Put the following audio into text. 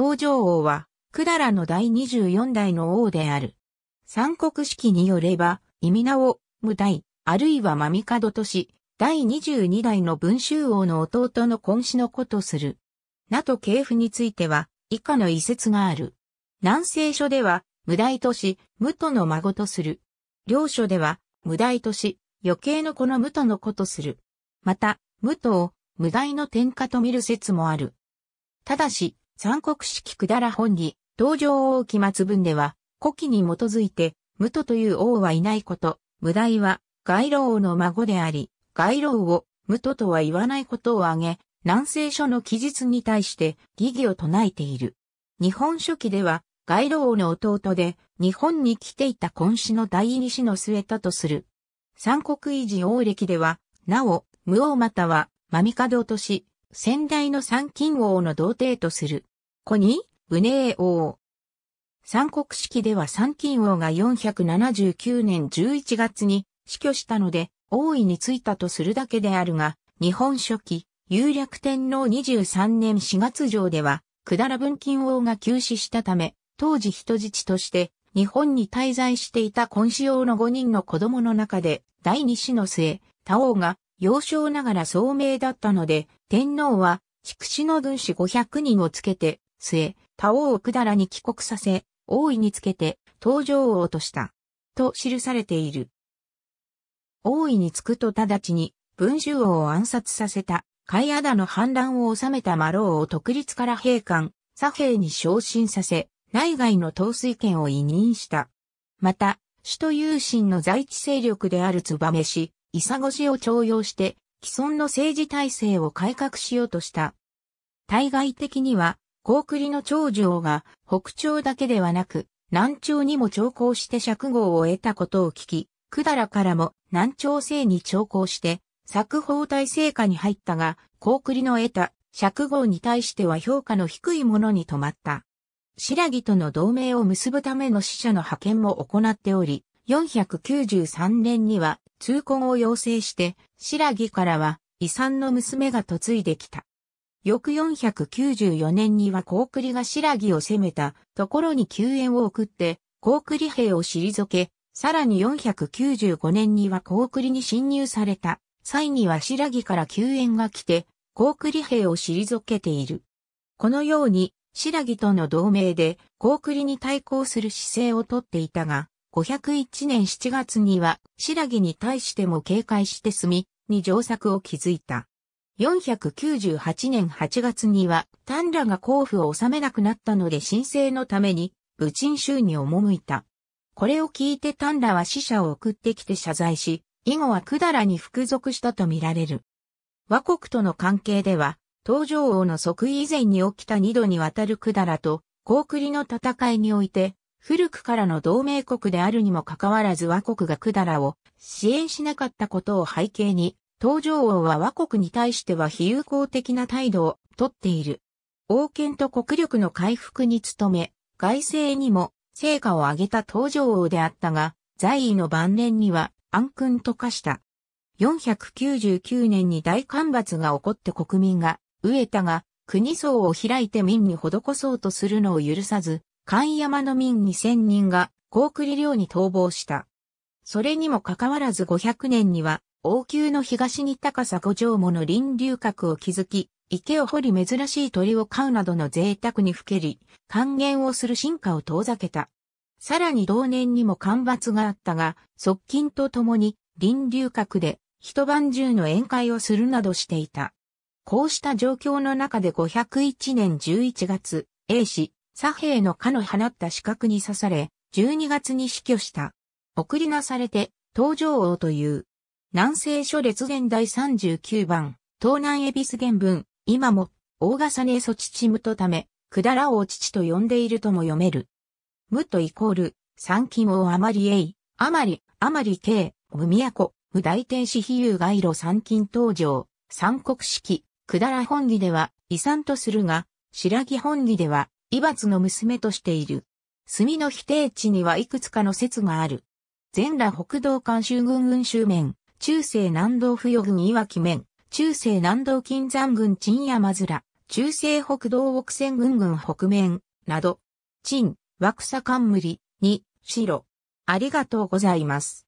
東条王は、くだらの第24代の王である。三国式によれば、意味名を、無代、あるいはまみかどとし、第22代の文州王の弟の根子の子とする。名と系譜については、以下の遺説がある。南西書では、無代とし、無との孫とする。両書では、無代とし、余計の子の無との子とする。また、無とを、無代の天下と見る説もある。ただし、三国式くだら本に、東条王期末文では、古記に基づいて、武都という王はいないこと、無題は、外老王の孫であり、外老を武都とは言わないことを挙げ、南西書の記述に対して疑義を唱えている。日本書紀では、外老王の弟で、日本に来ていた今子の第二子の末だとする。三国維持王歴では、なお、無王または、マミカドとし、先代の三金王の童貞とする。コニー、ブネー王。三国式では三金王が479年11月に死去したので、王位についたとするだけであるが、日本初期、有略天皇23年4月上では、くだら文金王が急死したため、当時人質として、日本に滞在していた今子王の5人の子供の中で、第二子の末、他王が、幼少ながら聡明だったので、天皇は、畜紫の軍師500人をつけて、末、他王をくだらに帰国させ、王位につけて、東条王とした。と記されている。王位につくと直ちに、文州王を暗殺させた、イアダの反乱を収めたマローを独立から兵官、左兵に昇進させ、内外の統帥権を委任した。また、首都有心の在地勢力であるメ氏、イサゴシを徴用して、既存の政治体制を改革しようとした。対外的には、高リの長城王が北朝だけではなく南朝にも調校して釈号を得たことを聞き、百済からも南朝政に調校して作法体制下に入ったが、高リの得た釈号に対しては評価の低いものに止まった。白木との同盟を結ぶための使者の派遣も行っており、493年には通婚を要請して、白木からは遺産の娘が嫁いできた。翌494年には高栗が白木を攻めたところに救援を送って、高栗兵を退け、さらに495年には高栗に侵入された際には白木から救援が来て、高栗兵を退けている。このように、白木との同盟で、高栗に対抗する姿勢をとっていたが、501年7月には、白木に対しても警戒して住み、に上策を築いた。498年8月には、丹羅が甲府を治めなくなったので申請のために、武鎮州に赴いた。これを聞いて丹羅は死者を送ってきて謝罪し、以後は百済に服属したとみられる。和国との関係では、東条王の即位以前に起きた二度にわたる百済と、高栗の戦いにおいて、古くからの同盟国であるにもかかわらず和国が百済を支援しなかったことを背景に、東条王は倭国に対しては非友好的な態度をとっている。王権と国力の回復に努め、外政にも成果を上げた東条王であったが、在位の晩年には暗君と化した。499年に大干ばつが起こって国民が飢えたが、国層を開いて民に施そうとするのを許さず、関山の民2000人が高栗領に逃亡した。それにもかかわらず500年には王宮の東に高さ5畳もの臨流閣を築き、池を掘り珍しい鳥を飼うなどの贅沢にふけり、還元をする進化を遠ざけた。さらに同年にも干ばつがあったが、側近と共に臨流閣で一晩中の宴会をするなどしていた。こうした状況の中で501年11月、A 氏、左平の蚊の放った四角に刺され、12月に死去した。送りなされて、登場王という南西諸列現第39番、東南恵比寿原文、今も、大笠根そちちむとため、くだらを父と呼んでいるとも読める。むとイコール、三金王あまりえい、あまり、あまりけい、むみやこ、無大天使比喩街路三金登場、三国式、くだら本義では、遺産とするが、白木本義では、遺罰の娘としている。墨の否定地にはいくつかの説がある。全羅北道監修軍運州面、中世南道不予郡岩木面、中世南道金山郡陳山面、中世北道北線郡郡北面、など、陳、枠草冠、に、白。ありがとうございます。